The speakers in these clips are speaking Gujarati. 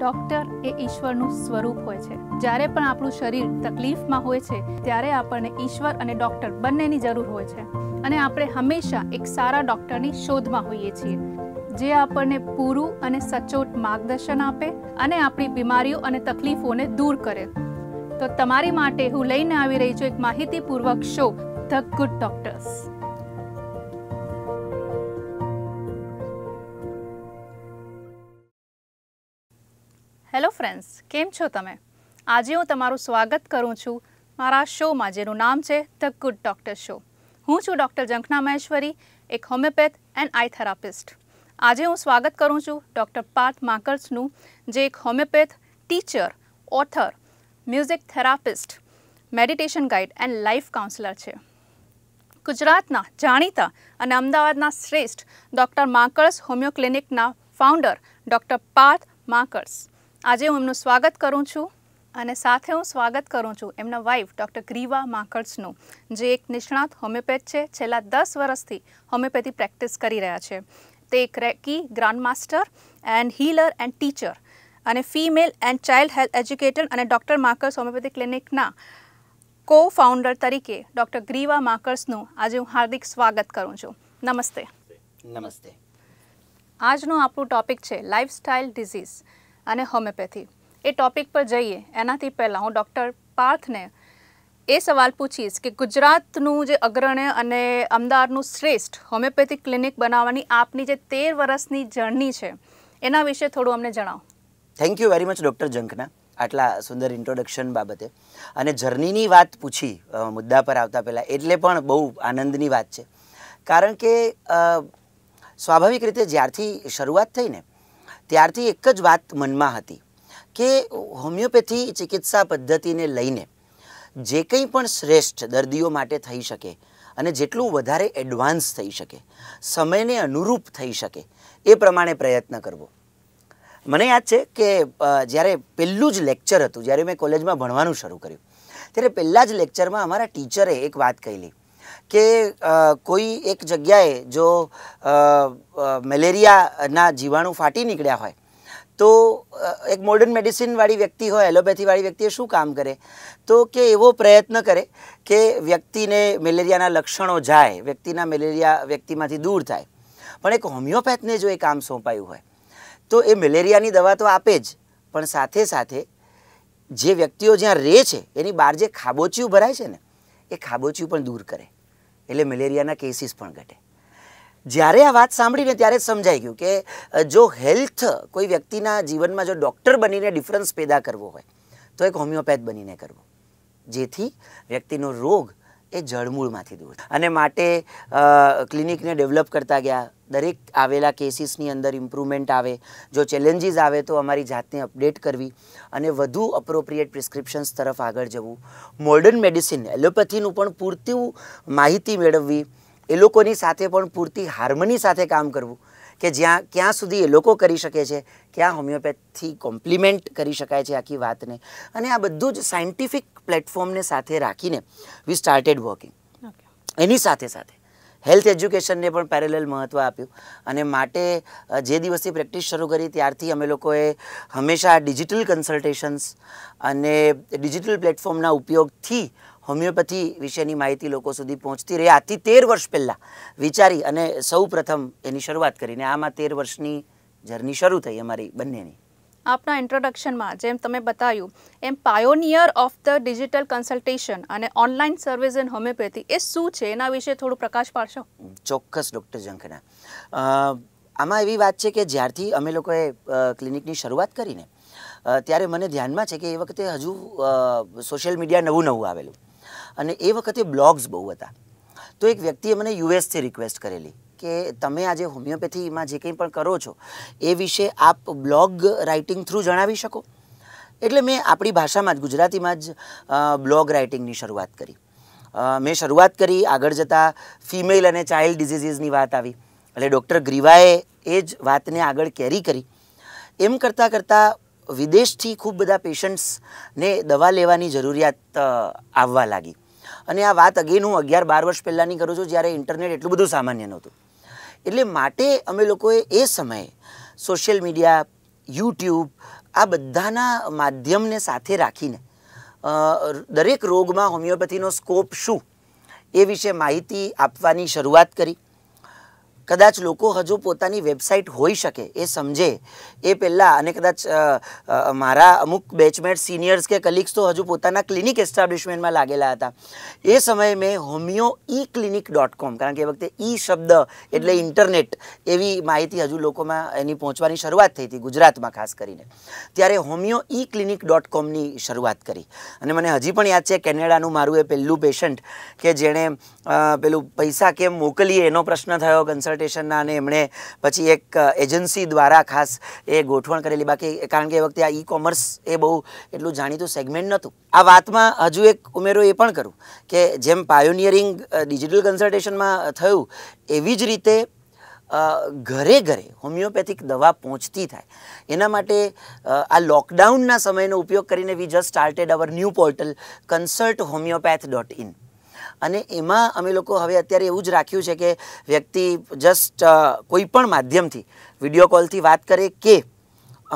ડૉક્ટર એ ઈશ્વરનું સ્વરૂપ હોય છે જ્યારે પણ આપણું શરીર તકલીફમાં હોય છે ત્યારે આપણને ઈશ્વર અને ડૉક્ટર બંનેની જરૂર હોય છે અને આપણે હંમેશા એક સારા ડૉક્ટરની શોધમાં હોઈએ છીએ જે આપણને પૂરું અને સચોટ માર્ગદર્શન આપે અને આપણી બીમારીઓ અને તકલીફોને દૂર કરે તો તમારી માટે હું લઈને આવી રહી છું એક માહિતીપૂર્વક show the good doctors hello friends કેમ છો તમે આજે હું તમારું સ્વાગત કરું છું મારા શોમાં જેનું નામ છે ધ ગુડ ડૉક્ટર શો હું છું ડૉક્ટર જંખના મહેશ્વરી એક હોમિયોપેથ એન્ડ આઈ થેરાપિસ્ટ આજે હું સ્વાગત કરું છું ડૉક્ટર પાર્થ માકર્સનું જે એક homeopath teacher author music therapist meditation guide and life counsellor છે ગુજરાતના જાણીતા અને અમદાવાદના શ્રેષ્ઠ ડૉક્ટર માકર્સ હોમિયો ક્લિનિકના ફાઉન્ડર ડૉક્ટર પાર્થ માકર્સ આજે હું એમનું સ્વાગત કરું છું અને સાથે હું સ્વાગત કરું છું એમના વાઇફ ડૉક્ટર ગ્રીવા માકડ્સનું જે એક નિષ્ણાત હોમિયોપેથ છે છેલ્લા દસ વર્ષથી હોમિયોપેથી પ્રેક્ટિસ કરી રહ્યા છે તે એક reiki master and healer and teacher અને female and child health educator અને ડૉક્ટર માર્કર્સ હોમિયોપેથી ક્લિનિકના કો ફાઉન્ડર તરીકે ડૉક્ટર ગ્રીવા માર્કર્સનું આજે હું હાર્દિક સ્વાગત કરું છું નમસ્તે નમસ્તે આજનો આપણું ટોપિક છે લાઇફસ્ટાઇલ ડિઝીઝ અને હોમિયોપેથી એ ટોપિક પર જઈએ એનાથી પહેલાં હું ડૉક્ટર પાર્થને એ સવાલ પૂછીશ કે ગુજરાતનું જે અગ્રણ્ય અને અમદાવાદનું શ્રેષ્ઠ હોમિયોપેથી ક્લિનિક બનાવવાની આપની જે તેર વર્ષની જર્ની છે એના વિશે થોડું અમને જણાવો thank you very much doctor જંકના આટલા સુંદર ઇન્ટ્રોડક્શન બાબતે અને જર્નીની વાત પૂછી મુદ્દા પર આવતા પહેલાં એટલે પણ બહુ આનંદની વાત છે કારણ કે સ્વાભાવિક રીતે જ્યારથી શરૂઆત થઈને ત્યારથી એક જ વાત મનમાં હતી કે હોમિયોપેથી ચિકિત્સા પદ્ધતિને લઈને જે કંઈ પણ શ્રેષ્ઠ દર્દીઓ માટે થઈ શકે અને જેટલું વધારે એડવાન્સ થઈ શકે સમયને અનુરૂપ થઈ શકે એ પ્રમાણે પ્રયત્ન કરવો મને યાદ છે કે જ્યારે પહેલું જ લેક્ચર હતું જ્યારે મેં કોલેજમાં ભણવાનું શરૂ કર્યું ત્યારે પહેલાં જ લેક્ચરમાં અમારા ટીચરે એક વાત કહેલી કે કોઈ એક જગ્યાએ જો મેલેરિયાના જીવાણુ ફાટી નીકળ્યા હોય તો એક મોડર્ન મેડિસિનવાળી વ્યક્તિ હોય એલોપેથીવાળી વ્યક્તિએ શું કામ કરે તો કે એવો પ્રયત્ન કરે કે વ્યક્તિને મેલેરિયાના લક્ષણો જાય વ્યક્તિના મેલેરિયા વ્યક્તિમાંથી દૂર થાય પણ એક હોમિયોપેથને જો એ કામ સોંપાયું હોય તો એ મેલેરિયાની દવા તો આપે જ પણ સાથે સાથે જે વ્યક્તિઓ જ્યાં રહે છે એની બહાર જે ખાબોચિયું ભરાય છે ને એ ખાબોચિયું પણ દૂર કરે એટલે મેલેરિયાના કેસીસ પણ ઘટે જ્યારે આ વાત સાંભળીને ત્યારે સમજાઈ ગયું કે જો હેલ્થ કોઈ વ્યક્તિના જીવનમાં જો ડૉક્ટર બનીને ડિફરન્સ પેદા કરવો હોય તો એક હોમિયોપેથ બનીને કરવો જેથી વ્યક્તિનો રોગ એ જળમૂળમાંથી દૂર અને માટે ક્લિનિકને ડેવલપ કરતા ગયા દરેક આવેલા કેસીસની અંદર ઇમ્પ્રુવમેન્ટ આવે જો ચેલેન્જીસ આવે તો અમારી જાતને અપડેટ કરવી અને વધુ અપ્રોપ્રિએટ પ્રિસ્ક્રિપ્શન્સ તરફ આગળ જવું મોડર્ન મેડિસિન એલોપેથીનું પણ પૂરતું માહિતી મેળવવી એ લોકોની સાથે પણ પૂરતી હાર્મની સાથે કામ કરવું કે જ્યાં ક્યાં સુધી એ લોકો કરી શકે છે ક્યાં હોમિયોપેથી કોમ્પ્લિમેન્ટ કરી શકાય છે આખી વાતને અને આ બધું જ સાયન્ટિફિક પ્લેટફોર્મને સાથે રાખીને વી સ્ટાર્ટેડ વર્કિંગ એની સાથે સાથે હેલ્થ એજ્યુકેશનને પણ પેરેલલ મહત્ત્વ આપ્યું અને માટે જે દિવસથી પ્રેક્ટિસ શરૂ કરી ત્યારથી અમે લોકોએ હંમેશા ડિજિટલ કન્સલ્ટેશન્સ અને ડિજિટલ પ્લેટફોર્મના ઉપયોગથી હોમિયોપેથી વિશેની માહિતી લોકો સુધી પહોંચતી રહે આથી તેર વર્ષ પહેલાં વિચારી અને સૌ પ્રથમ એની શરૂઆત કરીને આમાં તેર વર્ષની જર્ની શરૂ થઈ અમારી બંનેની આપના ઇન્ટ્રોડક્શનમાં જેમ તમે બતાવ્યું એમ pioneer of the digital consultation અને ઓનલાઈન સર્વિસ ઇન હોમિયોપેથી એ શું છે એના વિશે થોડું પ્રકાશ પાડશો ચોક્કસ ડૉક્ટર જંખના આમાં એવી વાત છે કે જ્યારથી અમે લોકોએ ક્લિનિકની શરૂઆત કરીને ત્યારે મને ધ્યાનમાં છે કે એ વખતે હજુ સોશિયલ મીડિયા નવું નવું આવેલું અને એ વખતે બ્લોગ્સ બહુ હતા તો એક વ્યક્તિએ મને યુએસથી રિક્વેસ્ટ કરેલી કે તમે આજે હોમિયોપેથીમાં જે કંઈ પણ કરો છો એ વિશે આપ બ્લોગ રાઇટિંગ થ્રુ જણાવી શકો એટલે મેં આપણી ભાષામાં જ ગુજરાતીમાં જ બ્લોગ રાઇટિંગની શરૂઆત કરી મેં શરૂઆત કરી આગળ જતાં ફિમેલ અને ચાઇલ્ડ ડિઝીઝીસની વાત આવી એટલે ડૉક્ટર ગ્રીવાએ એ જ વાતને આગળ કેરી કરી એમ કરતાં કરતાં વિદેશથી ખૂબ બધા પેશન્ટ્સને દવા લેવાની જરૂરિયાત આવવા લાગી અને આ વાત અગેન હું અગિયાર બાર વર્ષ પહેલાંની કરું છું જ્યારે ઇન્ટરનેટ એટલું બધું સામાન્ય નહોતું એટલે માટે અમે લોકોએ એ સમયે સોશિયલ મીડિયા યુટ્યુબ આ બધાના માધ્યમને સાથે રાખીને દરેક રોગમાં હોમિયોપેથીનો સ્કોપ શું એ વિશે માહિતી આપવાની શરૂઆત કરી કદાચ લોકો હજુ પોતાની વેબસાઇટ હોઈ શકે એ સમજે એ પહેલાં અને કદાચ મારા અમુક બેચમેટ સિનિયર્સ કે કલીગ્સ તો હજુ પોતાના ક્લિનિક એસ્ટાબ્લિશમેન્ટમાં લાગેલા હતા એ સમયે મેં homeo e clinic dot com કારણ કે એ વખતે ઈ e શબ્દ એટલે ઇન્ટરનેટ એવી માહિતી હજુ લોકોમાં એની પહોંચવાની શરૂઆત થઈ હતી ગુજરાતમાં ખાસ કરીને ત્યારે હોમિયો ઈ ક્લિનિક ડોટ કોમની શરૂઆત કરી અને મને હજી પણ યાદ છે કેનેડાનું મારું એ પહેલું પેશન્ટ કે જેણે પેલું પૈસા કેમ મોકલીએ એનો પ્રશ્ન થયો કન્સલ્ટ કન્સલ્ટેશનના અને એમણે પછી એક એજન્સી દ્વારા ખાસ એ ગોઠવણ કરેલી બાકી કારણ કે એ વખતે આ ઈ કોમર્સ એ બહુ એટલું જાણીતું સેગમેન્ટ નહોતું આ વાતમાં હજુ એક ઉમેરો એ પણ કરું કે જેમ પાયોનિયરિંગ ડિજિટલ કન્સલ્ટેશનમાં થયું એવી જ રીતે ઘરે ઘરે હોમિયોપેથિક દવા પહોંચતી થાય એના માટે આ લોકડાઉનના સમયનો ઉપયોગ કરીને we just started our new portal consult homeopath dot in અને એમાં અમે લોકો હવે અત્યારે એવું જ રાખ્યું છે કે વ્યક્તિ જસ્ટ કોઈપણ માધ્યમથી વિડીયો કોલથી વાત કરે કે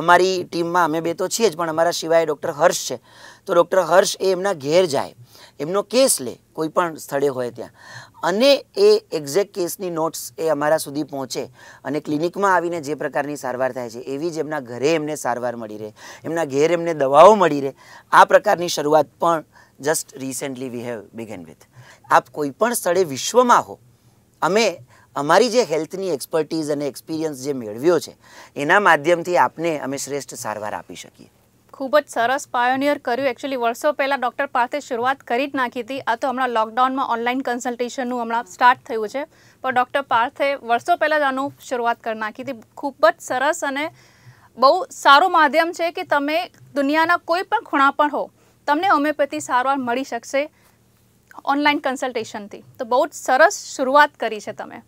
અમારી ટીમમાં અમે બે તો છીએ જ પણ અમારા સિવાય ડૉક્ટર હર્ષ છે તો ડૉક્ટર હર્ષ એ એમના ઘેર જાય એમનો કેસ લે કોઈપણ સ્થળે હોય ત્યાં અને એ એક્ઝેક્ટ કેસની નોટ્સ એ અમારા સુધી પહોંચે અને ક્લિનિકમાં આવીને જે પ્રકારની સારવાર થાય છે એવી જ એમના ઘરે એમને સારવાર મળી રહે એમના ઘેર એમને દવાઓ મળી રહે આ પ્રકારની શરૂઆત પણ just recently we have begun with આપ કોઈ પણ સ્થળે વિશ્વમાં હો અમે અમારી જે હેલ્થની એક્સપર્ટીઝ અને એક્સપિરિયન્સ જે મેળવ્યો છે એના માધ્યમથી આપને અમે શ્રેષ્ઠ સારવાર આપી શકીએ ખૂબ જ સરસ પાયોનિયર કર્યું એકચ્યુઅલી વર્ષો પહેલાં ડૉક્ટર પાસે શરૂઆત કરી જ નાખી હતી આ તો હમણાં લોકડાઉનમાં ઓનલાઈન કન્સલ્ટેશનનું હમણાં સ્ટાર્ટ થયું છે પણ ડૉક્ટર પાર્થે વર્ષો પહેલાં જ આનું શરૂઆત કરી નાખી હતી ખૂબ જ સરસ અને બહુ સારું માધ્યમ છે કે તમે દુનિયાના કોઈ પણ ખૂણા પણ હો તમને હોમિયોપેથી સારવાર મળી શકશે ઓનલાઈન કન્સલ્ટેશનથી તો બહુ જ સરસ શરૂઆત કરી છે તમે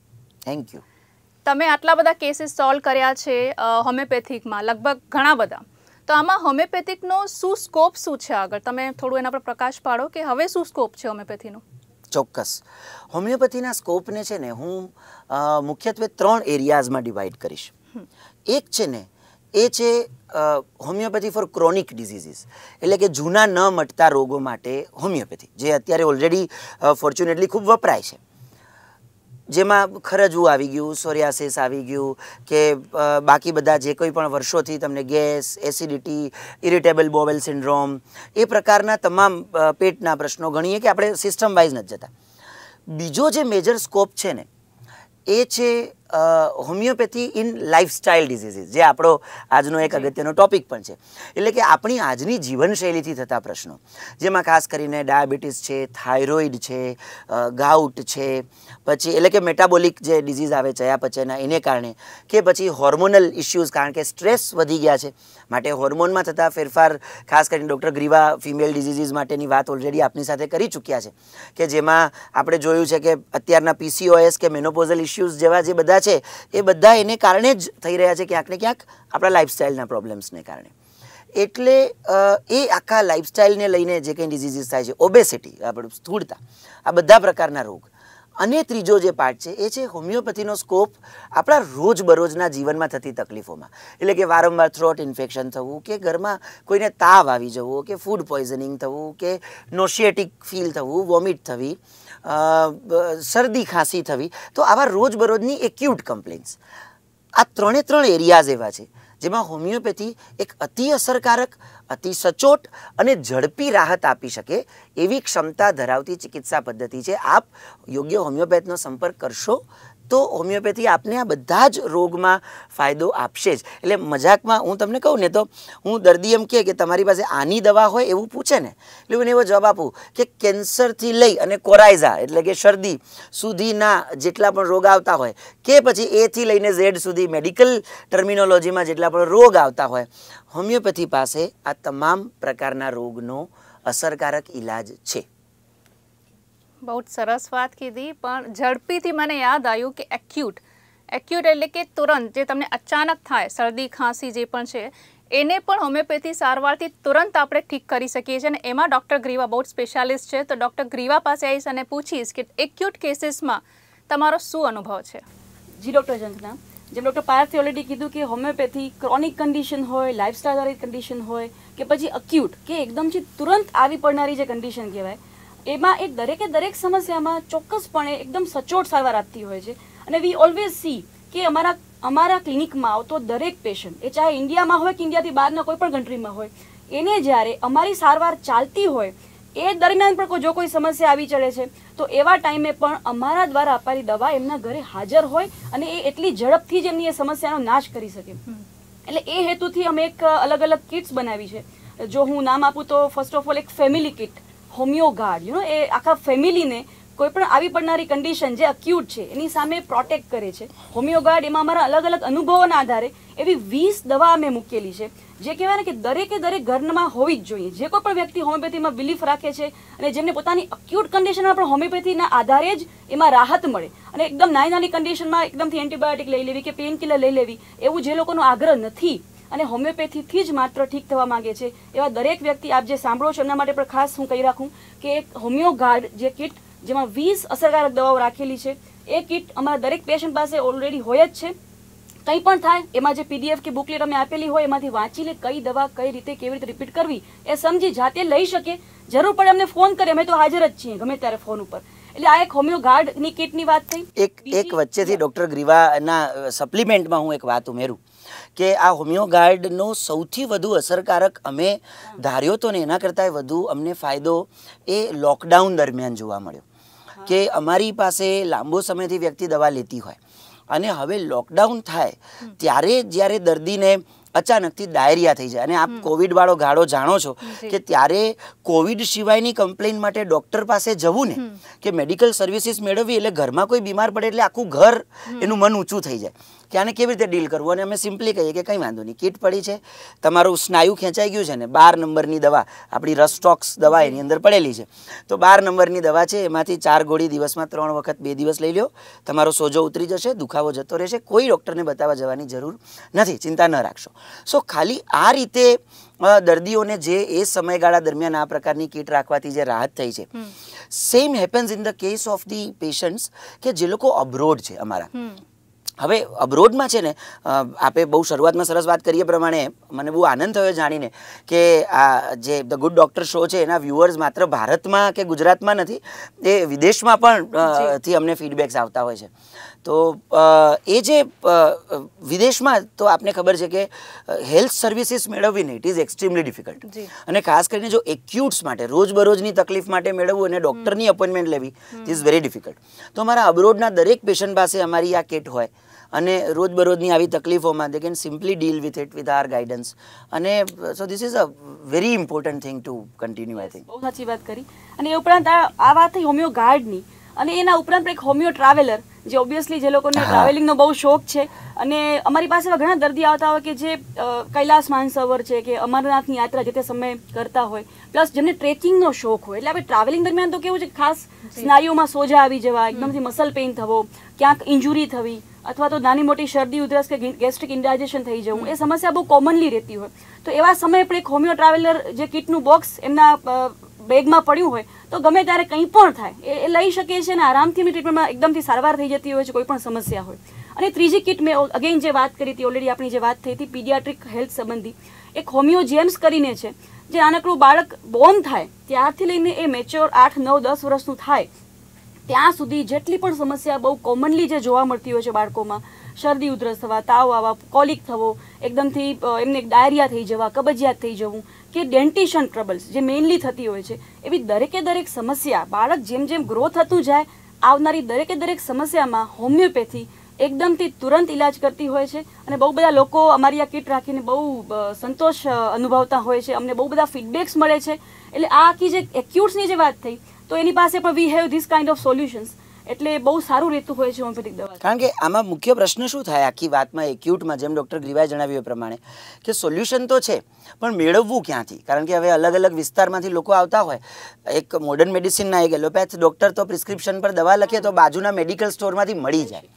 થેન્ક યુ તમે આટલા બધા કેસીસ સોલ્વ કર્યા છે હોમિયોપેથિકમાં લગભગ ઘણા બધા તો આમાં હોમિયોપેથિકનો શું સ્કોપ શું છે આગળ તમે થોડું એના પર પ્રકાશ પાડો કે હવે શું સ્કોપ છે હોમિયોપેથીનો ચોક્કસ હોમિયોપેથીના સ્કોપને છે ને હું મુખ્યત્વે ત્રણ એરિયાઝમાં ડિવાઈડ કરીશ એક છે ને એ છે હોમિયોપેથી ફોર ક્રોનિક ડિઝીઝીસ એટલે કે જૂના ન મટતા રોગો માટે હોમિયોપેથી જે અત્યારે ઓલરેડી ફોર્ચ્યુનેટલી ખૂબ વપરાય છે જેમાં ખરજવું આવી ગયું સોરિયાસિસ આવી ગયું કે બાકી બધા જે કોઈ પણ વર્ષોથી તમને gas acidity irritable bowel syndrome એ પ્રકારના તમામ પેટના પ્રશ્નો ગણીએ કે આપણે સિસ્ટમ વાઇઝ નથી જતા બીજો જે મેજર સ્કોપ છે ને એ છે હોમિયોપેથી ઇન લાઇફસ્ટાઇલ ડિઝીઝીસ જે આપણો આજનો એક અગત્યનો ટોપિક પણ છે એટલે કે આપણી આજની જીવનશૈલીથી થતા પ્રશ્નો જેમાં ખાસ કરીને ડાયાબિટીસ છે થાઇરોઇડ છે ગાઉટ છે પછી એટલે કે મેટાબોલિક જે ડિઝીઝ આવે ચયા ચયાપચયના એને કારણે કે પછી હોર્મોનલ ઇશ્યુઝ કારણ કે સ્ટ્રેસ વધી ગયા છે માટે હોર્મોનમાં થતા ફેરફાર ખાસ કરીને ડૉક્ટર ગ્રીવા ફિમેલ ડિઝીઝીસ માટેની વાત ઓલરેડી આપની સાથે કરી ચૂક્યા છે કે જેમાં આપણે જોયું છે કે અત્યારના પીસીઓએસ કે મેનોપોઝલ ઇશ્યુઝ જેવા જે બધા રહ્યા છે એ બધા એને કારણે જ થઈ રહ્યા છે ક્યાંક ને ક્યાંક આપણા લાઇફસ્ટાઇલના પ્રોબ્લેમ્સને કારણે એટલે એ આખા લાઇફસ્ટાઇલને લઈને જે કંઈ ડિઝીઝીસ થાય છે ઓબેસિટી આપણું સ્થૂળતા આ બધા પ્રકારના રોગ અને ત્રીજો જે પાર્ટ છે એ છે હોમિયોપેથીનો સ્કોપ આપણા રોજબરોજના જીવનમાં થતી તકલીફોમાં એટલે કે વારંવાર થ્રોટ ઇન્ફેક્શન થવું કે ઘરમાં કોઈને તાવ આવી જવો કે ફૂડ પોઈઝનિંગ થવું કે નોશિયેટિક ફીલ થવું વોમિટ થવી શરદી ખાંસી થવી તો આવા રોજબરોજની એક્યુટ કમ્પ્લેન્સ આ ત્રણે ત્રણ એરિયાઝ એવા છે જેમાં હોમિયોપેથી એક અતિ અસરકારક અતિ સચોટ અને ઝડપી રાહત આપી શકે એવી ક્ષમતા ધરાવતી ચિકિત્સા પદ્ધતિ છે આપ યોગ્ય હોમિયોપેથનો સંપર્ક કરશો તો હોમિયોપેથી આપને આ બધા જ રોગમાં ફાયદો આપશે જ એટલે મજાકમાં હું તમને કહું ને તો હું દર્દી એમ કહે કે તમારી પાસે આની દવા હોય એવું પૂછે ને એટલે હું એવો જવાબ આપું કે કેન્સરથી લઈ અને કોરાઇઝા એટલે કે શરદી સુધીના જેટલા પણ રોગ આવતા હોય કે પછી એથી લઈને ઝેડ સુધી મેડિકલ ટર્મિનોલોજીમાં જેટલા પણ રોગ આવતા હોય હોમિયોપેથી પાસે આ તમામ પ્રકારના રોગનો અસરકારક ઈલાજ છે બહુ જ સરસ વાત કીધી પણ ઝડપીથી મને યાદ આવ્યું કે એક્યુટ એક્યુટ એટલે કે તુરંત જે તમને અચાનક થાય શરદી ખાંસી જે પણ છે એને પણ હોમિયોપેથી સારવારથી તુરંત આપણે ઠીક કરી શકીએ છીએ અને એમાં ડૉક્ટર ગ્રીવા બહુ સ્પેશિયાલિસ્ટ છે તો ડૉક્ટર ગ્રીવા પાસે આવીશ અને પૂછીશ કે એક્યુટ કેસીસમાં તમારો શું અનુભવ છે જી ડૉક્ટર જંખના જેમ ડૉક્ટર પાર્થે ઓલરેડી કીધું કે હોમિયોપેથી ક્રોનિક કન્ડિશન હોય લાઇફસ્ટાઇલ આધારિત કન્ડિશન હોય કે પછી અક્યુટ કે એકદમથી તુરંત આવી પડનારી જે કન્ડિશન કહેવાય એમાં એ દરેકે દરેક સમસ્યામાં ચોક્કસપણે એકદમ સચોટ સારવાર આપતી હોય છે અને વી ઓલવેઝ સી કે અમારા અમારા ક્લિનિકમાં આવતો દરેક પેશન્ટ એ ચાહે ઇન્ડિયામાં હોય કે ઇન્ડિયાથી બહારના કોઈ પણ કન્ટ્રીમાં હોય એને જ્યારે અમારી સારવાર ચાલતી હોય એ દરમિયાન પણ જો કોઈ સમસ્યા આવી ચડે છે તો એવા ટાઈમે પણ અમારા દ્વારા અપાયેલી દવા એમના ઘરે હાજર હોય અને એ એટલી ઝડપથી જ એમની એ સમસ્યાનો નાશ કરી શકે એટલે એ હેતુથી અમે એક અલગ અલગ કિટ્સ બનાવી છે જો હું નામ આપું તો ફર્સ્ટ ઓફ ઓલ એક family kit homeo guard you know એ આખા ફેમિલીને કોઈ પણ આવી પડનારી કન્ડિશન જે અક્યુટ છે એની સામે પ્રોટેક્ટ કરે છે હોમિયો ગાર્ડ એમાં અમારા અલગ અલગ અનુભવોના આધારે એવી વીસ દવા અમે મૂકેલી છે જે કહેવાય ને કે દરેકે દરેક ઘરમાં હોવી જ જોઈએ જે કોઈ પણ વ્યક્તિ હોમિયોપેથીમાં બિલીફ રાખે છે અને જેમને પોતાની અક્યુટ કન્ડિશનમાં પણ હોમિયોપેથીના આધારે જ એમાં રાહત મળે અને એકદમ નાની નાની કન્ડિશનમાં એકદમથી એન્ટીબાયોટિક લઈ લેવી કે પેઇન કિલર લઈ લેવી એવું જે લોકોનો આગ્રહ નથી અને હોમિયોપેથીથી જ માત્ર ઠીક થવા માગે છે એવા દરેક વ્યક્તિ આપ જે સાંભળો છો એમના માટે પણ ખાસ હું કહી રાખું કે એક હોમિયોગાર્ડ જે કિટ જેમાં વીસ અસરકારક દવાઓ રાખેલી છે એ કિટ અમારા દરેક પેશન્ટ પાસે ઓલરેડી હોય જ છે કંઈ પણ થાય એમાં જે પીડીએફ કે બુકલેટ અમે આપેલી હોય એમાંથી વાંચીને કઈ દવા કઈ રીતે કેવી રીતે રિપીટ કરવી એ સમજી જાતે લઈ શકે જરૂર પડે અમને ફોન કરે અમે તો હાજર જ છીએ ગમે ત્યારે ફોન ઉપર એટલે આ એક હોમિયોગાર્ડની કિટની વાત થઈ એક એક વચ્ચેથી ડૉક્ટર ગ્રીવાના સપ્લિમેન્ટમાં હું એક વાત ઉમેરું કે આ હોમિયો સૌથી વધુ અસરકારક અમે ધાર્યો તો ને એના કરતાં વધુ અમને ફાયદો એ લોકડાઉન દરમિયાન જોવા મળ્યો કે અમારી પાસે લાંબો સમયથી વ્યક્તિ દવા લેતી હોય અને હવે લોકડાઉન થાય ત્યારે જ્યારે દર્દીને અચાનકથી ડાયરિયા થઈ જાય અને આપ કોવિડવાળો ગાળો જાણો છો કે ત્યારે કોવિડ સિવાયની કમ્પ્લેન માટે ડૉક્ટર પાસે જવું ને કે મેડિકલ સર્વિસીસ મેળવવી એટલે ઘરમાં કોઈ બીમાર પડે એટલે આખું ઘર એનું મન ઊંચું થઈ જાય કે આને કેવી રીતે ડીલ કરવું અને અમે સિમ્પલી કહીએ કે કંઈ વાંધો નહીં કીટ પડી છે તમારું સ્નાયુ ખેંચાઈ ગયું છે ને બાર નંબરની દવા આપણી રસ્ટોક્સ દવા એની અંદર પડેલી છે તો બાર નંબરની દવા છે એમાંથી ચાર ગોળી દિવસમાં ત્રણ વખત બે દિવસ લઈ લો તમારો સોજો ઉતરી જશે દુખાવો જતો રહેશે કોઈ ડૉક્ટરને બતાવવા જવાની જરૂર નથી ચિંતા ન રાખશો સો ખાલી આ રીતે દર્દીઓને જે એ સમયગાળા દરમિયાન આ પ્રકારની કીટ રાખવાથી જે રાહત થઈ છે same happens in the case of the patients કે જે લોકો અબ્રોડ છે અમારા હવે અબ્રોડમાં છે ને આપણે બહુ શરૂઆતમાં સરસ વાત કરીએ પ્રમાણે મને બહુ આનંદ થયો જાણીને કે આ જે ધ ગુડ ડૉક્ટર શો છે એના વ્યુઅર્સ માત્ર ભારતમાં કે ગુજરાતમાં નથી એ વિદેશમાં પણ થી અમને ફીડબેક્સ આવતા હોય છે તો એ જે વિદેશમાં તો આપને ખબર છે કે હેલ્થ સર્વિસીસ મેળવવીને ઇટ ઇઝ એક્સ્ટ્રીમલી ડિફિકલ્ટ અને ખાસ કરીને જો એક્યુટ્સ માટે રોજબરોજની તકલીફ માટે મેળવવું અને ડૉક્ટરની અપોઇન્ટમેન્ટ લેવી ઇટ ઇઝ વેરી ડિફિકલ્ટ તો અમારા અબ્રોડના દરેક પેશન્ટ પાસે અમારી આ કિટ હોય અને રોજબરોજની આવી તકલીફોમાં they can simply deal with it with our guidance અને so this is a very important thing to continue I think બહુ સાચી વાત કરી અને એ ઉપરાંત આ વાત થઈ હોમિયો ગાર્ડની અને એના ઉપરાંત એક હોમિયો ટ્રાવેલર જે ઓબ્વિયસલી જે લોકોને ટ્રાવેલિંગનો બહુ શોખ છે અને અમારી પાસે એવા ઘણા દર્દી આવતા હોય કે જે કૈલાસ માનસરોવર છે કે અમરનાથની યાત્રા જે તે સમય કરતા હોય પ્લસ જેમને ટ્રેકિંગનો શોખ હોય એટલે આપણે ટ્રાવેલિંગ દરમિયાન તો કેવું છે ખાસ સ્નાયુઓમાં સોજા આવી જવા એકદમથી મસલ પેઇન થવો ક્યાંક ઇન્જુરી થવી અથવા તો નાની મોટી શરદી ઉધરસ કે ગેસ્ટ્રિક ઇન્ડાઇજેશન થઈ જવું એ સમસ્યા બહુ કોમનલી રહેતી હોય તો એવા સમયે પણ એક હોમિયો ટ્રાવેલર જે કિટનું બોક્સ એમના બેગમાં પડ્યું હોય તો ગમે ત્યારે કંઈ પણ થાય એ લઈ શકે છે અને આરામથી એમની ટ્રીટમેન્ટમાં એકદમથી સારવાર થઈ જતી હોય છે કોઈ પણ સમસ્યા હોય અને ત્રીજી કિટ મેં અગેન જે વાત કરી હતી ઓલરેડી આપણી જે વાત થઈ હતી પીડિયાટ્રિક હેલ્થ સંબંધી એક હોમિયો જેમ્સ કરીને છે જે નાનકડું બાળક બોર્ન થાય ત્યારથી લઈને એ મેચ્યોર આઠ નવ દસ વર્ષનું થાય ત્યાં સુધી જેટલી પણ સમસ્યા બહુ કોમનલી જે જોવા મળતી હોય છે બાળકોમાં શરદી ઉધરસ થવા તાવ આવવા કોલિક થવો એકદમથી એમને ડાયરિયા થઈ જવા કબજિયાત થઈ જવું કે ડેન્ટિશન ટ્રબલ્સ જે મેઇનલી થતી હોય છે એવી દરેકે દરેક સમસ્યા બાળક જેમ જેમ ગ્રો થતું જાય આવનારી દરેકે દરેક સમસ્યામાં હોમિયોપેથી એકદમથી તુરંત ઇલાજ કરતી હોય છે અને બહુ બધા લોકો અમારી આ કિટ રાખીને બહુ સંતોષ અનુભવતા હોય છે અમને બહુ બધા ફીડબેક્સ મળે છે એટલે આ આખી જે એક્યુટ્સની જે વાત થઈ તો એની પાસે પણ we have this kind of solutions એટલે બહુ સારું રહેતું હોય છે હોમિયોપેથિક દવા કારણ કે આમાં મુખ્ય પ્રશ્ન શું થાય આખી વાતમાં એક્યુટમાં જેમ ડૉક્ટર ગ્રીવાએ જણાવ્યું એ પ્રમાણે કે સોલ્યુશન તો છે પણ મેળવવું ક્યાંથી કારણ કે હવે અલગ અલગ વિસ્તારમાંથી લોકો આવતા હોય એક મોડર્ન મેડિસિનના એક એલોપેથ ડૉક્ટર તો પ્રિસ્ક્રિપ્શન પર દવા લખે તો બાજુના મેડિકલ સ્ટોરમાંથી મળી જાય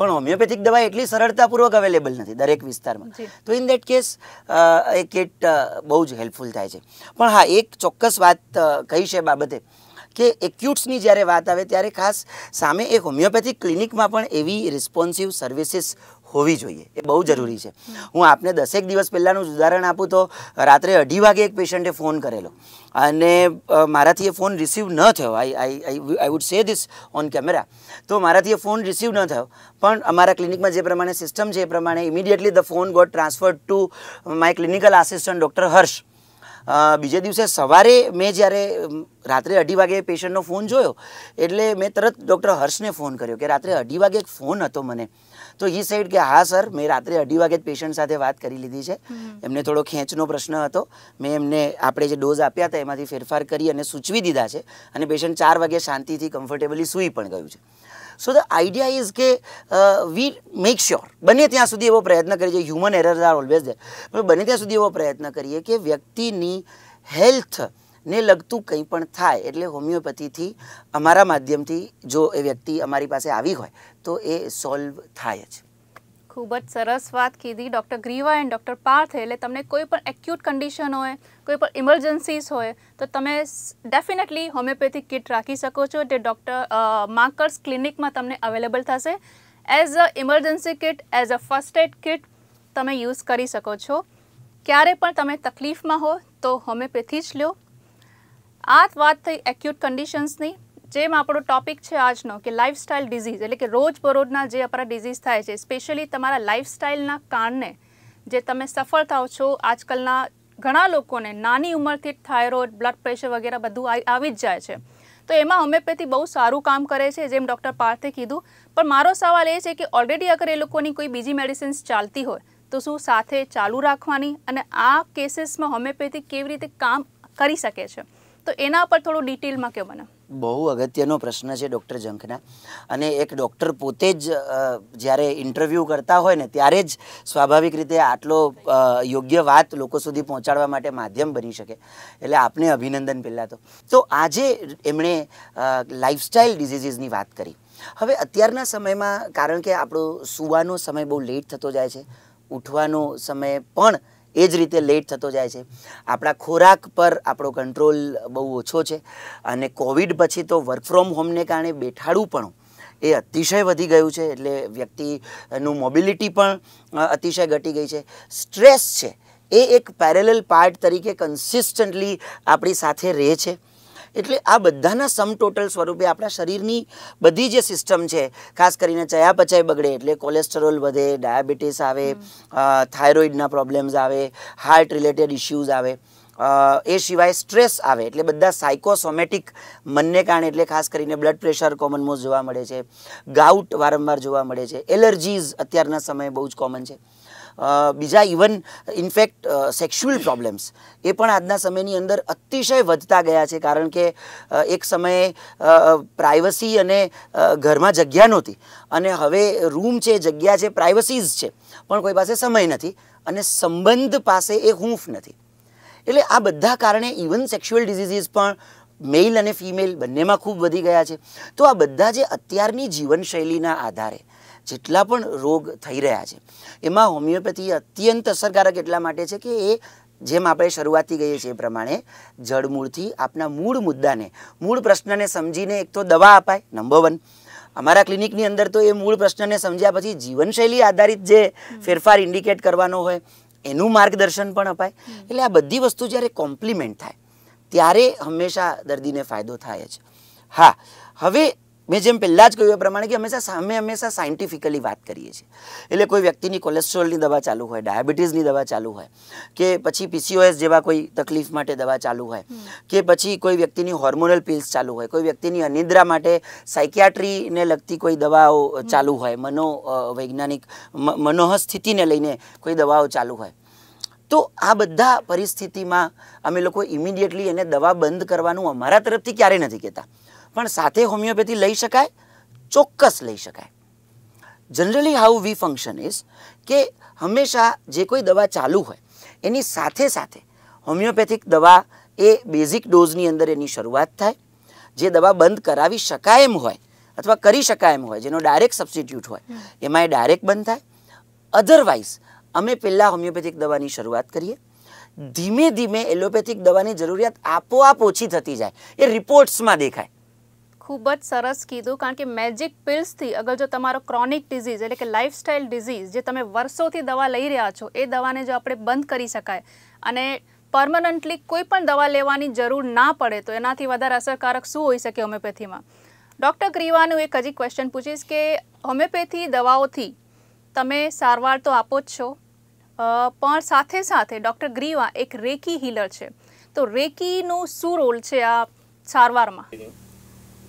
પણ હોમિયોપેથિક દવા એટલી સરળતાપૂર્વક અવેલેબલ નથી દરેક વિસ્તારમાં તો ઇન દેટ કેસ એ કિટ બહુ જ હેલ્પફુલ થાય છે પણ હા એક ચોક્કસ વાત કહી છે બાબતે કે એક્યુટ્સની જ્યારે વાત આવે ત્યારે ખાસ સામે એ હોમિયોપેથિક ક્લિનિકમાં પણ એવી રિસ્પોન્સિવ સર્વિસીસ હોવી જોઈએ એ બહુ જરૂરી છે હું આપને દસેક દિવસ પહેલાંનું ઉદાહરણ આપું તો રાત્રે અઢી વાગે એક પેશન્ટે ફોન કરેલો અને મારાથી એ ફોન રિસીવ ન થયો I I I I would say this on camera તો મારાથી એ ફોન રિસીવ ન થયો પણ અમારા ક્લિનિકમાં જે પ્રમાણે સિસ્ટમ છે એ પ્રમાણે immediately the phone got transferred to my clinical assistant doctor Harsh બીજે દિવસે સવારે મેં જ્યારે રાત્રે અઢી વાગે પેશન્ટનો ફોન જોયો એટલે મેં તરત ડૉક્ટર હર્ષને ફોન કર્યો કે રાત્રે અઢી વાગે એક ફોન હતો મને તો એ સાઈડ કે હા સર મેં રાત્રે અઢી વાગે જ પેશન્ટ સાથે વાત કરી લીધી છે એમને થોડો ખેંચનો પ્રશ્ન હતો મેં એમને આપણે જે ડોઝ આપ્યા હતા એમાંથી ફેરફાર કરી અને સૂચવી દીધા છે અને પેશન્ટ ચાર વાગે શાંતિથી કમ્ફર્ટેબલી સૂઈ પણ ગયું છે સો ધ આઈડિયા ઇઝ કે વી મેક શ્યોર બને ત્યાં સુધી એવો પ્રયત્ન કરીએ human error are always there બને ત્યાં સુધી એવો પ્રયત્ન કરીએ કે વ્યક્તિની હેલ્થ ને લગતું કંઈ પણ થાય એટલે હોમિયોપેથીથી અમારા માધ્યમથી જો એ વ્યક્તિ અમારી પાસે આવી હોય તો એ સોલ્વ થાય જ ખૂબ જ સરસ વાત કીધી ડૉક્ટર ગ્રીવા એન્ડ ડૉક્ટર પાર્થે એટલે તમને કોઈ પણ એક્યુટ કન્ડિશન હોય કોઈ પણ ઇમરજન્સીસ હોય તો તમે ડેફિનેટલી હોમિયોપેથી કિટ રાખી શકો છો જે ડૉક્ટર માર્કર્સ ક્લિનિકમાં તમને અવેલેબલ થશે as a emergency kit as a first aid kit તમે યુઝ કરી શકો છો ક્યારે પણ તમે તકલીફમાં હો તો હોમિયોપેથી જ લ્યો આ વાત થઈ એક્યુટ કન્ડિશન્સની જેમ આપણો ટોપિક છે આજનો કે લાઇફસ્ટાઇલ ડિઝીઝ એટલે કે રોજબરોજના જે આપણા ડિઝીઝ થાય છે સ્પેશિયલી તમારા લાઇફસ્ટાઇલના કારણે જે તમે સફળ થાઓ છો આજકાલના ઘણા લોકોને નાની ઉંમરથી જ થાઇરોઇડ બ્લડ પ્રેશર વગેરે બધું આવી જ જાય છે તો એમાં હોમિયોપેથી બહુ સારું કામ કરે છે જેમ ડૉક્ટર પાર્થે કીધું પણ મારો સવાલ એ છે કે ઓલરેડી અગર એ લોકોની કોઈ બીજી મેડિસિન્સ ચાલતી હોય તો શું સાથે ચાલુ રાખવાની અને આ કેસીસમાં હોમિયોપેથી કેવી રીતે કામ કરી શકે છે તો એના પર થોડું ડિટેલમાં કહો મને બહુ અગત્યનો પ્રશ્ન છે ડૉક્ટર જંખના અને એક ડૉક્ટર પોતે જ જ્યારે ઇન્ટરવ્યૂ કરતા હોય ને ત્યારે જ સ્વાભાવિક રીતે આટલો યોગ્ય વાત લોકો સુધી પહોંચાડવા માટે માધ્યમ બની શકે એટલે આપને અભિનંદન પહેલાં તો તો આજે એમણે લાઇફસ્ટાઇલ ડિઝીઝીસની વાત કરી હવે અત્યારના સમયમાં કારણ કે આપણો સુવાનો સમય બહુ લેટ થતો જાય છે ઉઠવાનો સમય પણ એ જ રીતે લેટ થતો જાય છે આપણા ખોરાક પર આપણો કંટ્રોલ બહુ ઓછો છે અને કોવિડ પછી તો વર્ક ફ્રોમ હોમને કારણે બેઠાડું પણ એ અતિશય વધી ગયું છે એટલે વ્યક્તિનું મોબિલિટી પણ અતિશય ઘટી ગઈ છે સ્ટ્રેસ છે એ એક પેરેલલ પાર્ટ તરીકે કન્સિસ્ટન્ટલી આપણી સાથે રહે છે એટલે આ બધાના સમટોટલ સ્વરૂપે આપણા શરીરની બધી જે સિસ્ટમ છે ખાસ કરીને ચયાપચય બગડે એટલે કોલેસ્ટરોલ વધે ડાયાબિટીસ આવે થાઇરોઇડના પ્રોબ્લેમ્સ આવે હાર્ટ રિલેટેડ ઇશ્યુઝ આવે એ સિવાય સ્ટ્રેસ આવે એટલે બધા સાયકોસોમેટિક મનને કારણે એટલે ખાસ કરીને બ્લડ પ્રેશર કોમન મોસ્ટ જોવા મળે છે ગાઉટ વારંવાર જોવા મળે છે એલર્જીઝ અત્યારના સમયે બહુ જ કોમન છે બીજા ઇવન ઇનફેક્ટ સેક્સ્યુઅલ પ્રોબ્લેમ્સ એ પણ આજના સમયની અંદર અતિશય વધતા ગયા છે કારણ કે એક સમયે પ્રાઇવસી અને ઘરમાં જગ્યા નહોતી અને હવે રૂમ છે જગ્યા છે પ્રાઇવસીઝ છે પણ કોઈ પાસે સમય નથી અને સંબંધ પાસે એ હૂંફ નથી એટલે આ બધા કારણે ઇવન સેક્સ્યુઅલ ડિઝીઝીસ પણ મેલ અને ફિમેલ બંનેમાં ખૂબ વધી ગયા છે તો આ બધા જે અત્યારની જીવનશૈલીના આધારે જેટલા પણ રોગ થઈ રહ્યા છે એમાં હોમિયોપેથી અત્યંત અસરકારક એટલા માટે છે કે એ જેમ આપણે શરૂઆતથી કહીએ છીએ એ પ્રમાણે જડમૂળથી આપના મૂળ મુદ્દાને મૂળ પ્રશ્નને સમજીને એક તો દવા અપાય નંબર વન અમારા ક્લિનિકની અંદર તો એ મૂળ પ્રશ્નને સમજ્યા પછી જીવનશૈલી આધારિત જે ફેરફાર ઇન્ડિકેટ કરવાનો હોય એનું માર્ગદર્શન પણ અપાય એટલે આ બધી વસ્તુ જ્યારે કોમ્પ્લિમેન્ટ થાય ત્યારે હંમેશા દર્દીને ફાયદો થાય જ હા હવે મેં જેમ પહેલાં જ કહ્યું એ પ્રમાણે કે હંમેશા સામે હંમેશા સાયન્ટિફિકલી વાત કરીએ છીએ એટલે કોઈ વ્યક્તિની કોલેસ્ટ્રોલની દવા ચાલુ હોય ડાયાબિટીસની દવા ચાલુ હોય કે પછી પીસીઓએસ જેવા કોઈ તકલીફ માટે દવા ચાલુ હોય કે પછી કોઈ વ્યક્તિની હોર્મોનલ પિલ્સ ચાલુ હોય કોઈ વ્યક્તિની અનિદ્રા માટે સાયકિયાટ્રીને લગતી કોઈ દવાઓ ચાલુ હોય મનો વૈજ્ઞાનિક મનોહસ્થિતિને લઈને કોઈ દવાઓ ચાલુ હોય તો આ બધા પરિસ્થિતિમાં અમે લોકો ઇમિડિયેટલી એને દવા બંધ કરવાનું અમારા તરફથી ક્યારેય નથી કહેતા પણ સાથે હોમિયોપેથી લઈ શકાય ચોક્કસ લઈ શકાય generally how we function is કે હંમેશા જે કોઈ દવા ચાલુ હોય એની સાથે સાથે હોમિયોપેથિક દવા એ બેઝિક ડોઝની અંદર એની શરૂઆત થાય જે દવા બંધ કરાવી શકાય એમ હોય અથવા કરી શકાય એમ હોય જેનો ડાયરેક્ટ સબસ્ટિટ્યૂટ હોય એમાં એ ડાયરેક્ટ બંધ થાય અધરવાઇઝ અમે પહેલાં હોમિયોપેથિક દવાની શરૂઆત કરીએ ધીમે ધીમે એલોપેથિક દવાની જરૂરિયાત આપોઆપ ઓછી થતી જાય એ રિપોર્ટ્સમાં દેખાય ખૂબ જ સરસ કીધું કારણ કે મેજિક પિલ્સથી અગર જો તમારો ક્રોનિક ડિઝીઝ એટલે કે લાઇફસ્ટાઇલ ડિઝીઝ જે તમે વર્ષોથી દવા લઈ રહ્યા છો એ દવાને જો આપણે બંધ કરી શકાય અને પરમનન્ટલી કોઈ પણ દવા લેવાની જરૂર ના પડે તો એનાથી વધારે અસરકારક શું હોઈ શકે હોમિયોપેથીમાં ડૉક્ટર ગ્રીવાનું એક હજી ક્વેશ્ચન પૂછીશ કે હોમિયોપેથી દવાઓથી તમે સારવાર તો આપો જ છો પણ સાથે સાથે ડૉક્ટર ગ્રીવા એક રેકી હીલર છે તો રેકીનું શું રોલ છે આ સારવારમાં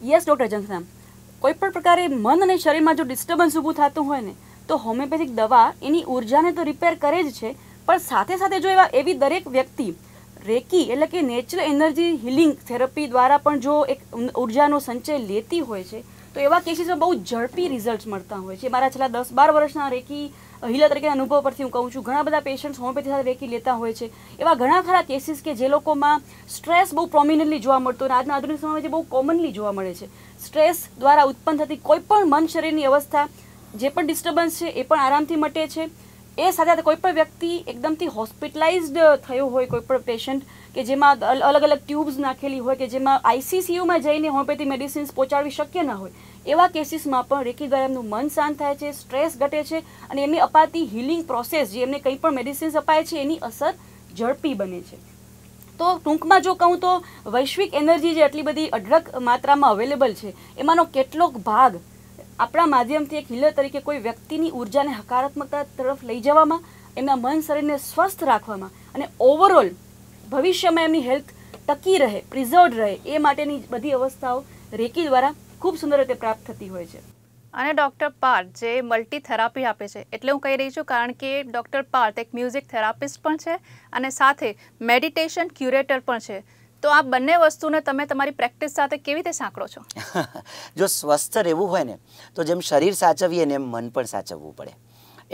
યસ ડૉક્ટર જંગસામ કોઈપણ પ્રકારે મન અને શરીરમાં જો ડિસ્ટર્બન્સ ઊભું થતું હોય ને તો હોમિયોપેથિક દવા એની ઉર્જાને તો રિપેર કરે જ છે પણ સાથે સાથે જો એવા એવી દરેક વ્યક્તિ રેકી એટલે કે નેચરલ એનર્જી હિલિંગ થેરપી દ્વારા પણ જો એક ઉર્જાનો સંચય લેતી હોય છે તો એવા કેસીસમાં બહુ ઝડપી રિઝલ્ટ મળતા હોય છે મારા છેલ્લા દસ બાર વર્ષના રેકી હીલર તરીકે અનુભવ પરથી હું કહું છું ઘણા બધા પેશન્ટ્સ હોમિયોપેથી સાથે રેકી લેતા હોય છે એવા ઘણા ખરા કેસીસ કે જે લોકોમાં સ્ટ્રેસ બહુ પ્રોમિનન્ટલી જોવા મળતો અને આજના આધુનિક સમયમાં જે બહુ કોમનલી જોવા મળે છે સ્ટ્રેસ દ્વારા ઉત્પન્ન થતી કોઈપણ મન શરીરની અવસ્થા જે પણ ડિસ્ટર્બન્સ છે એ પણ આરામથી મટે છે એ સાથે સાથે કોઈ પણ વ્યક્તિ એકદમથી હોસ્પિટલાઇઝડ થયો હોય કોઈ પણ પેશન્ટ કે જેમાં અલગ અલગ ટ્યુબ્સ નાખેલી હોય કે જેમાં આઈસીસીયુમાં જઈને હોમિયોપેથી મેડિસિન્સ પહોંચાડવી શક્ય ના હોય એવા કેસીસમાં પણ રેકી દ્વારા એમનું મન શાંત થાય છે સ્ટ્રેસ ઘટે છે અને એમની અપાતી હિલિંગ પ્રોસેસ જે એમને કંઈ પણ મેડિસિન્સ અપાય છે એની અસર ઝડપી બને છે તો ટૂંકમાં જો કહું તો વૈશ્વિક એનર્જી જે આટલી બધી અઢળક માત્રામાં અવેલેબલ છે એમાંનો કેટલોક ભાગ આપણા માધ્યમથી એક હિલર તરીકે કોઈ વ્યક્તિની ઉર્જાને હકારાત્મકતા તરફ લઈ જવામાં એમના મન શરીરને સ્વસ્થ રાખવામાં અને ઓવરઓલ ભવિષ્યમાં એમની હેલ્થ ટકી રહે પ્રિઝર્વડ રહે એ માટેની બધી અવસ્થાઓ રેકી દ્વારા ખૂબ સુંદર રીતે પ્રાપ્ત થતી હોય છે અને ડૉક્ટર પાર્થ જે મલ્ટી થેરાપી આપે છે એટલે હું કહી રહી છું કારણ કે ડૉક્ટર પાર્થ એક મ્યુઝિક થેરાપિસ્ટ પણ છે અને સાથે મેડિટેશન ક્યુરેટર પણ છે તો આ બંને વસ્તુને તમે તમારી પ્રેક્ટિસ સાથે કેવી રીતે સાંકળો છો જો સ્વસ્થ રહેવું હોય ને તો જેમ શરીર સાચવીએ ને એમ મન પણ સાચવવું પડે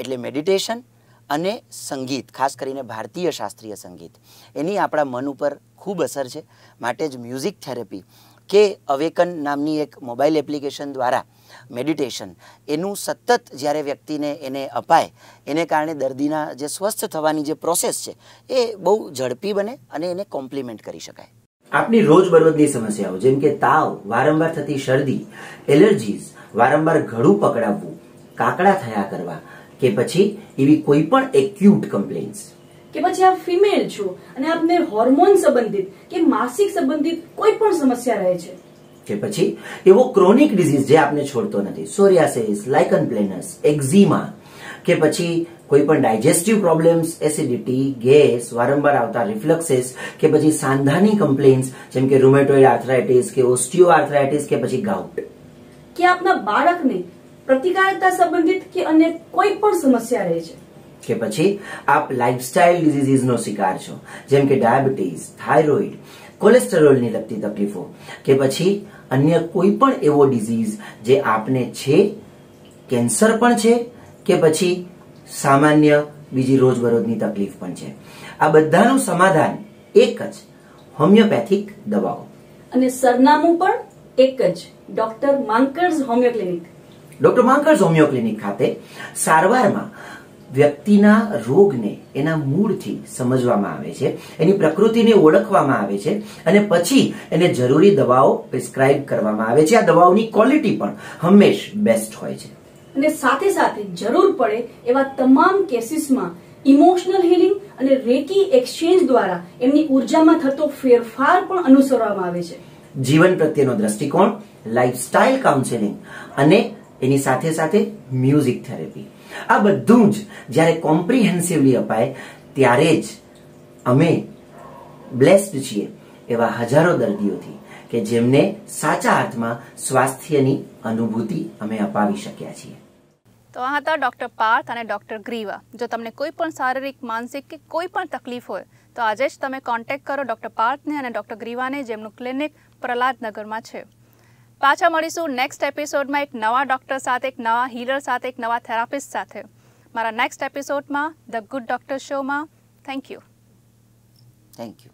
એટલે મેડિટેશન અને સંગીત ખાસ કરીને ભારતીય શાસ્ત્રીય સંગીત એની આપણા મન ઉપર ખૂબ અસર છે માટે જ મ્યુઝિક થેરેપી કે અવેકન નામની એક મોબાઈલ એપ્લિકેશન દ્વારા મેડિટેશન એનું સતત જ્યારે વ્યક્તિને એને અપાય એને કારણે દર્દીના જે સ્વસ્થ થવાની જે પ્રોસેસ છે એ બહુ ઝડપી બને અને એને કોમ્પ્લિમેન્ટ કરી શકાય આપની રોજબરોજની સમસ્યાઓ જેમ કે તાવ વારંવાર થતી શરદી એલર્જીસ વારંવાર ઘડું પકડાવવું કાકડા થયા કરવા કે પછી એવી કોઈ પણ એક્યુટ કમ્પ્લેન્સ કે પછી આપ ફિમેલ છો અને આપને હોર્મોન સંબંધિત કે માસિક સંબંધિત કોઈ પણ સમસ્યા રહે છે કે પછી એવો ક્રોનિક ડિઝીઝ જે આપને છોડતો નથી સોરિયાસિસ લાઇકન પ્લેનસ એક્ઝિમા કે પછી કોઈ પણ ડાયજેસ્ટિવ પ્રોબ્લેમ્સ એસિડિટી ગેસ વારંવાર આવતા રિફ્લેક્સિસ કે પછી સાંધાની કમ્પ્લેન્સ જેમ કે રૂમેટોઇડ આર્થરાઇટિસ કે ઓસ્ટિયો આર્થરાઇટિસ કે પછી ગાઉટ કે આપના બાળકને પ્રતિકારકતા સંબંધિત કે અન્ય કોઈ પણ સમસ્યા રહે છે કે પછી આપ લાઇફસ્ટાઇલ ડિઝીઝનો શિકાર છો જેમ કે ડાયાબિટીસ થાઇરોઇડ કોલેસ્ટેરોલની લગતી તકલીફો કે પછી અન્ય કોઈ પણ એવો ડિઝીઝ જે આપને છે કેન્સર પણ છે કે પછી સામાન્ય બીજી રોજબરોજની તકલીફ પણ છે આ બધાનું સમાધાન એક જ હોમિયોપેથિક દવાઓ અને સરનામું પણ એક જ doctor Mankad's homeo clinic doctor Mankad's homeo clinic ખાતે સારવારમાં વ્યક્તિના રોગને એના મૂળથી સમજવામાં આવે છે એની પ્રકૃતિને ઓળખવામાં આવે છે અને પછી એને જરૂરી દવાઓ પ્રિસ્ક્રાઇબ કરવામાં આવે છે આ દવાઓની ક્વોલિટી પણ હંમેશ બેસ્ટ હોય છે અને સાથે સાથે જરૂર પડે એવા તમામ કેસીસમાં ઇમોશનલ હિલિંગ અને રેકી એક્સચેન્જ દ્વારા એમની ઉર્જામાં થતો ફેરફાર પણ અનુસરવામાં આવે છે જીવન પ્રત્યેનો દ્રષ્ટિકોણ લાઇફસ્ટાઇલ કાઉન્સેલિંગ અને એની સાથે સાથે મ્યુઝિક થેરેપી આ બધું જ જ્યારે કોમ્પ્રિહેન્સિવલી અપાય ત્યારે જ અમે બ્લેસ્ડ છીએ એવા હજારો દર્દીઓથી કે જેમને સાચા હાથમાં સ્વાસ્થ્યની અનુભૂતિ અમે અપાવી શક્યા છીએ તો આ હતા ડૉક્ટર પાર્થ અને ડૉક્ટર ગ્રીવા જો તમને કોઈ પણ શારીરિક માનસિક કે કોઈ પણ તકલીફ હોય તો આજે જ તમે કોન્ટેક્ટ કરો ડૉક્ટર પાર્થને અને ડૉક્ટર ગ્રીવાને જેમનું ક્લિનિક પ્રહલાદનગરમાં છે પાછા મળીશું નેક્સ્ટ એપિસોડમાં એક નવા ડૉક્ટર સાથે એક નવા હીલર સાથે એક નવા થેરાપિસ્ટ સાથે મારા નેક્સ્ટ એપિસોડમાં ધ ગુડ ડૉક્ટર શોમાં થેન્ક યુ થેન્ક યુ